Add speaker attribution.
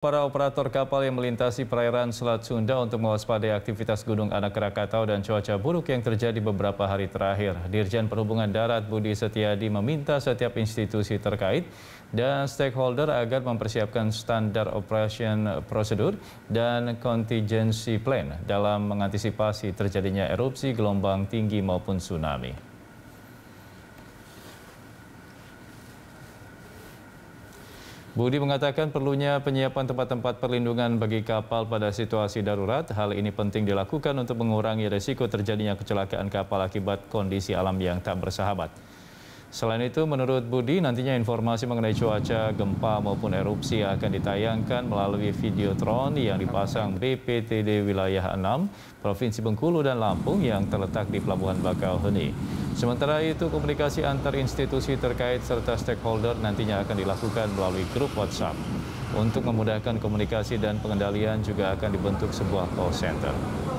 Speaker 1: Para operator kapal yang melintasi perairan Selat Sunda untuk mewaspadai aktivitas Gunung Anak Krakatau dan cuaca buruk yang terjadi beberapa hari terakhir. Dirjen Perhubungan Darat Budi Setiadi meminta setiap institusi terkait dan stakeholder agar mempersiapkan standar operation prosedur dan contingency plan dalam mengantisipasi terjadinya erupsi gelombang tinggi maupun tsunami. Budi mengatakan perlunya penyiapan tempat-tempat perlindungan bagi kapal pada situasi darurat. Hal ini penting dilakukan untuk mengurangi risiko terjadinya kecelakaan kapal akibat kondisi alam yang tak bersahabat. Selain itu, menurut Budi, nantinya informasi mengenai cuaca, gempa maupun erupsi akan ditayangkan melalui videotron yang dipasang BPTD Wilayah 6, Provinsi Bengkulu dan Lampung yang terletak di Pelabuhan Bakauheni. Sementara itu, komunikasi antar institusi terkait serta stakeholder nantinya akan dilakukan melalui grup WhatsApp. Untuk memudahkan komunikasi dan pengendalian juga akan dibentuk sebuah call center.